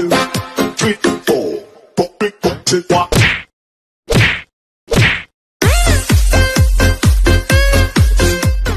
two, three, four. Pop it, pop it, pop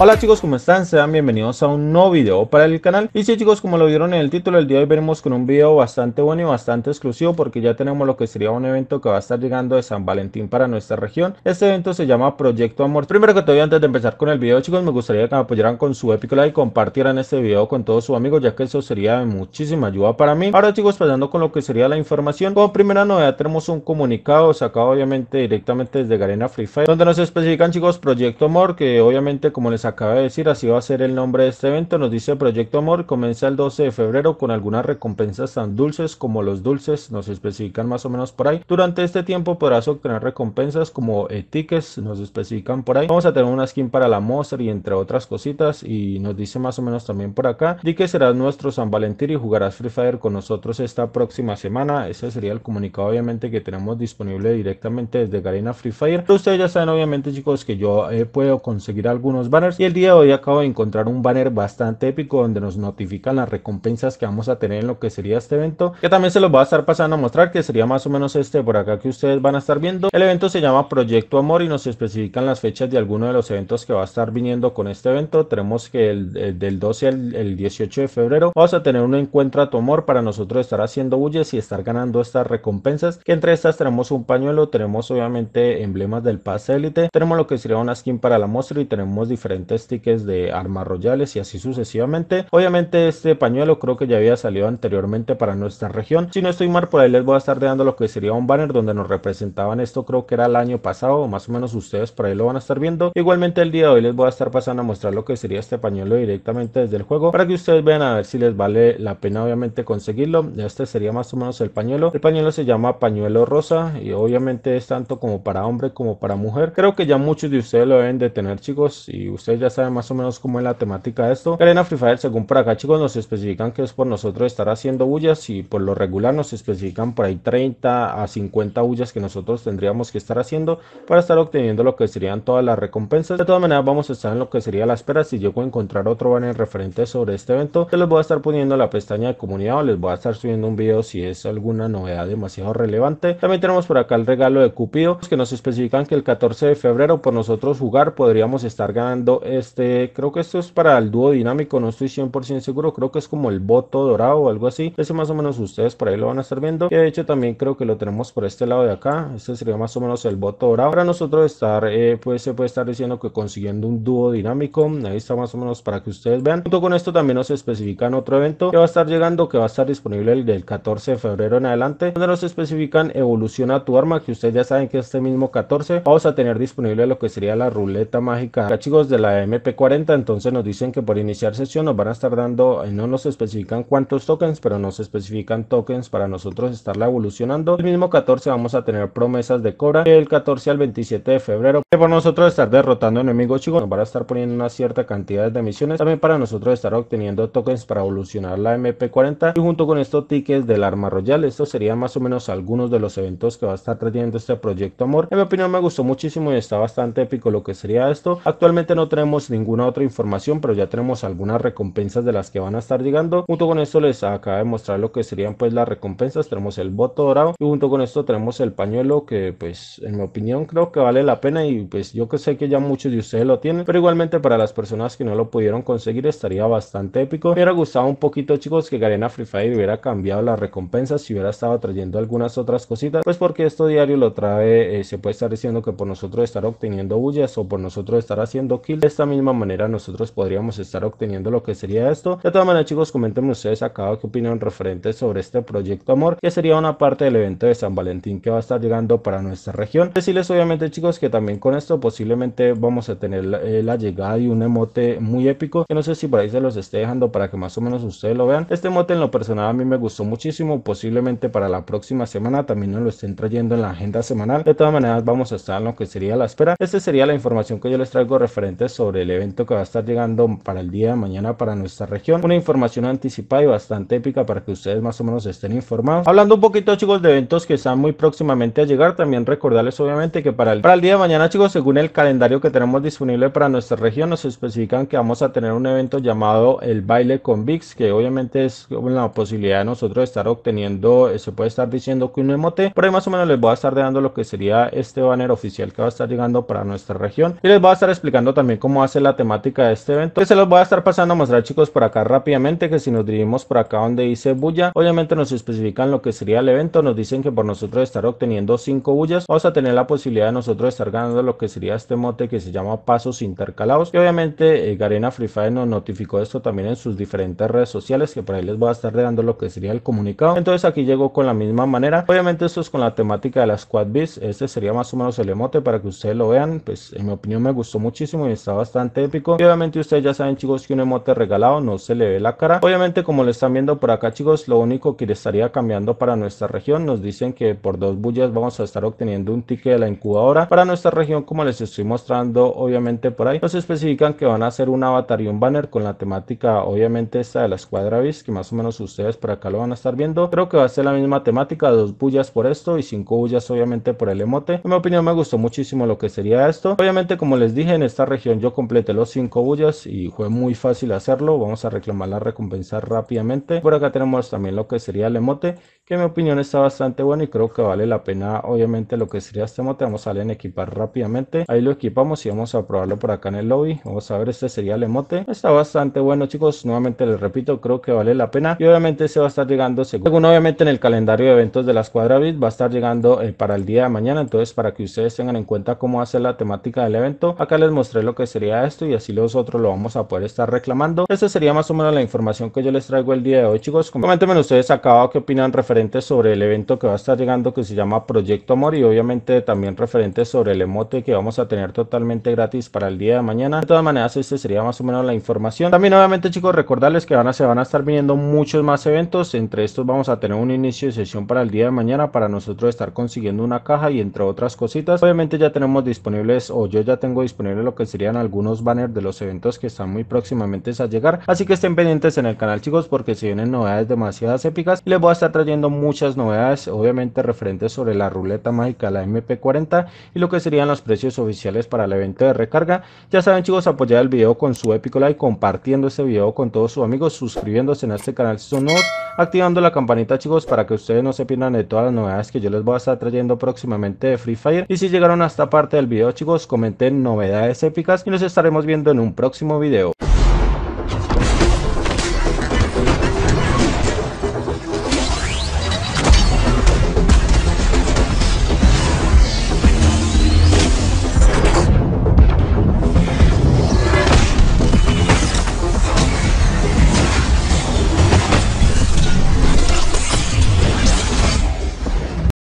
Hola chicos, ¿cómo están? Sean bienvenidos a un nuevo video para el canal. Y sí chicos, como lo vieron en el título, el día de hoy venimos con un video bastante bueno y bastante exclusivo porque ya tenemos lo que sería un evento que va a estar llegando de San Valentín para nuestra región. Este evento se llama Proyecto Amor. Primero que todo, antes de empezar con el video chicos, me gustaría que me apoyaran con su épico like y compartieran este video con todos sus amigos ya que eso sería de muchísima ayuda para mí. Ahora chicos, pasando con lo que sería la información. Como primera novedad tenemos un comunicado sacado obviamente directamente desde Garena Free Fire donde nos especifican chicos Proyecto Amor que obviamente como les acaba de decir, así va a ser el nombre de este evento. Nos dice Proyecto Amor, comienza el 12 de febrero con algunas recompensas tan dulces como los dulces, nos especifican más o menos por ahí. Durante este tiempo podrás obtener recompensas como tickets, nos especifican por ahí. Vamos a tener una skin para la Monster y entre otras cositas. Y nos dice más o menos también por acá, di que serás nuestro San Valentín y jugarás Free Fire con nosotros esta próxima semana. Ese sería el comunicado obviamente que tenemos disponible directamente desde Garena Free Fire. Pero ustedes ya saben obviamente chicos que yo eh, puedo conseguir algunos banners y el día de hoy acabo de encontrar un banner bastante épico donde nos notifican las recompensas que vamos a tener en lo que sería este evento. Que también se los voy a estar pasando a mostrar que sería más o menos este por acá que ustedes van a estar viendo. El evento se llama Proyecto Amor y nos especifican las fechas de alguno de los eventos que va a estar viniendo con este evento. Tenemos que el, del 12 al 18 de febrero vamos a tener un encuentro a tu amor para nosotros estar haciendo bulles y estar ganando estas recompensas. Que entre estas tenemos un pañuelo, tenemos obviamente emblemas del pase élite, tenemos lo que sería una skin para la monstruo y tenemos diferentes tickets de Armas Royales y así sucesivamente. Obviamente este pañuelo creo que ya había salido anteriormente para nuestra región. Si no estoy mal, por ahí les voy a estar dando lo que sería un banner donde nos representaban esto, creo que era el año pasado, más o menos ustedes por ahí lo van a estar viendo. Igualmente el día de hoy les voy a estar pasando a mostrar lo que sería este pañuelo directamente desde el juego para que ustedes vean a ver si les vale la pena obviamente conseguirlo. Este sería más o menos el pañuelo. El pañuelo se llama pañuelo rosa y obviamente es tanto como para hombre como para mujer. Creo que ya muchos de ustedes lo deben de tener chicos y ustedes ya saben más o menos cómo es la temática de esto. Arena Free Fire, según por acá chicos, nos especifican que es por nosotros estar haciendo bullas y por lo regular nos especifican por ahí 30 a 50 bullas que nosotros tendríamos que estar haciendo para estar obteniendo lo que serían todas las recompensas. De todas maneras vamos a estar en lo que sería la espera. Si yo puedo encontrar otro banner referente sobre este evento, yo les voy a estar poniendo la pestaña de comunidad o les voy a estar subiendo un video si es alguna novedad demasiado relevante. También tenemos por acá el regalo de Cupido que nos especifican que el 14 de febrero por nosotros jugar podríamos estar ganando este, creo que esto es para el dúo dinámico, no estoy 100% seguro, creo que es como el voto dorado o algo así, ese más o menos ustedes por ahí lo van a estar viendo, y de hecho también creo que lo tenemos por este lado de acá, este sería más o menos el voto dorado, para nosotros estar, eh, pues se puede estar diciendo que consiguiendo un dúo dinámico, ahí está más o menos para que ustedes vean, junto con esto también nos especifican otro evento que va a estar llegando, que va a estar disponible el del 14 de febrero en adelante, donde nos especifican evoluciona tu arma, que ustedes ya saben que este mismo 14 vamos a tener disponible lo que sería la ruleta mágica, chicos de la MP40, entonces nos dicen que por iniciar sesión nos van a estar dando, eh, no nos especifican cuántos tokens, pero nos especifican tokens para nosotros estarla evolucionando. El mismo 14 vamos a tener promesas de cobra, el 14 al 27 de febrero, que por nosotros estar derrotando enemigos chicos, nos van a estar poniendo una cierta cantidad de misiones, también para nosotros estar obteniendo tokens para evolucionar la MP40 y junto con estos tickets del arma royal, estos sería más o menos algunos de los eventos que va a estar trayendo este proyecto amor. En mi opinión me gustó muchísimo y está bastante épico lo que sería esto. Actualmente no tenemos tenemos ninguna otra información, pero ya tenemos algunas recompensas de las que van a estar llegando. Junto con esto les acaba de mostrar lo que serían pues las recompensas. Tenemos el voto dorado y junto con esto tenemos el pañuelo que pues en mi opinión creo que vale la pena y pues yo que sé que ya muchos de ustedes lo tienen, pero igualmente para las personas que no lo pudieron conseguir estaría bastante épico. Me hubiera gustado un poquito chicos que Garena Free Fire hubiera cambiado las recompensas si hubiera estado trayendo algunas otras cositas, pues porque esto diario lo trae, eh, se puede estar diciendo que por nosotros estar obteniendo bullas o por nosotros estar haciendo kills esta misma manera nosotros podríamos estar obteniendo lo que sería esto. De todas maneras, chicos, comenten ustedes acá qué opinión referente sobre este proyecto Amor, que sería una parte del evento de San Valentín que va a estar llegando para nuestra región. Decirles obviamente, chicos, que también con esto posiblemente vamos a tener eh, la, llegada de un emote muy épico, que no sé si por ahí se los esté dejando para que más o menos ustedes lo vean. Este emote en lo personal a mí me gustó muchísimo, posiblemente para la próxima semana también nos lo estén trayendo en la agenda semanal. De todas maneras, vamos a estar en lo que sería la espera. Esta sería la información que yo les traigo referente sobre sobre el evento que va a estar llegando para el día de mañana para nuestra región. Una información anticipada y bastante épica para que ustedes más o menos estén informados. Hablando un poquito chicos de eventos que están muy próximamente a llegar, también recordarles obviamente que para el, para el día de mañana chicos, según el calendario que tenemos disponible para nuestra región, nos especifican que vamos a tener un evento llamado el baile con VIX, que obviamente es la posibilidad de nosotros estar obteniendo, eh, se puede estar diciendo que un emote, pero ahí más o menos les voy a estar dando lo que sería este banner oficial que va a estar llegando para nuestra región y les voy a estar explicando también cómo hace la temática de este evento. Que se los voy a estar pasando a mostrar chicos por acá rápidamente que si nos dirigimos por acá donde dice bulla, obviamente nos especifican lo que sería el evento, nos dicen que por nosotros estar obteniendo 5 bullas, vamos a tener la posibilidad de nosotros estar ganando lo que sería este mote que se llama pasos intercalados. Y obviamente eh, Garena Free Fire nos notificó esto también en sus diferentes redes sociales que por ahí les voy a estar dando lo que sería el comunicado. Entonces aquí llegó con la misma manera. Obviamente esto es con la temática de las Squad bits, Este sería más o menos el emote para que ustedes lo vean. Pues en mi opinión me gustó muchísimo y estaba bastante épico. obviamente ustedes ya saben chicos que un emote regalado no se le ve la cara. Obviamente como lo están viendo por acá chicos, lo único que le estaría cambiando para nuestra región, nos dicen que por dos bullas vamos a estar obteniendo un ticket de la incubadora para nuestra región como les estoy mostrando obviamente por ahí. Nos especifican que van a hacer un avatar y un banner con la temática obviamente esta de la escuadra bis que más o menos ustedes por acá lo van a estar viendo. Creo que va a ser la misma temática, dos bullas por esto y cinco bullas obviamente por el emote. En mi opinión me gustó muchísimo lo que sería esto. Obviamente como les dije en esta región yo completé los 5 bullas y fue muy fácil hacerlo. Vamos a reclamar la recompensa rápidamente. Por acá tenemos también lo que sería el emote que en mi opinión está bastante bueno y creo que vale la pena obviamente lo que sería este mote vamos a darle en equipar rápidamente ahí lo equipamos y vamos a probarlo por acá en el lobby vamos a ver este sería el emote está bastante bueno chicos nuevamente les repito creo que vale la pena y obviamente se este va a estar llegando según obviamente en el calendario de eventos de la escuadra bit va a estar llegando eh, para el día de mañana entonces para que ustedes tengan en cuenta cómo ser la temática del evento acá les mostré lo que sería esto y así los otros lo vamos a poder estar reclamando esta sería más o menos la información que yo les traigo el día de hoy chicos coméntenme ustedes acá qué opinan referente sobre el evento que va a estar llegando que se llama Proyecto Amor y obviamente también referentes sobre el emote que vamos a tener totalmente gratis para el día de mañana. De todas maneras, este sería más o menos la información. También obviamente chicos, recordarles que van a, se van a estar viniendo muchos más eventos. Entre estos vamos a tener un inicio de sesión para el día de mañana para nosotros estar consiguiendo una caja y entre otras cositas. Obviamente ya tenemos disponibles o yo ya tengo disponible lo que serían algunos banners de los eventos que están muy próximamente a llegar. Así que estén pendientes en el canal chicos porque si vienen novedades demasiadas épicas. Les voy a estar trayendo muchas novedades, obviamente referentes sobre la ruleta mágica, la MP40 y lo que serían los precios oficiales para el evento de recarga. Ya saben chicos, apoyar el video con su épico like, compartiendo este video con todos sus amigos, suscribiéndose en este canal si son nuevos, activando la campanita chicos para que ustedes no se pierdan de todas las novedades que yo les voy a estar trayendo próximamente de Free Fire. Y si llegaron a esta parte del video chicos, comenten novedades épicas y nos estaremos viendo en un próximo video.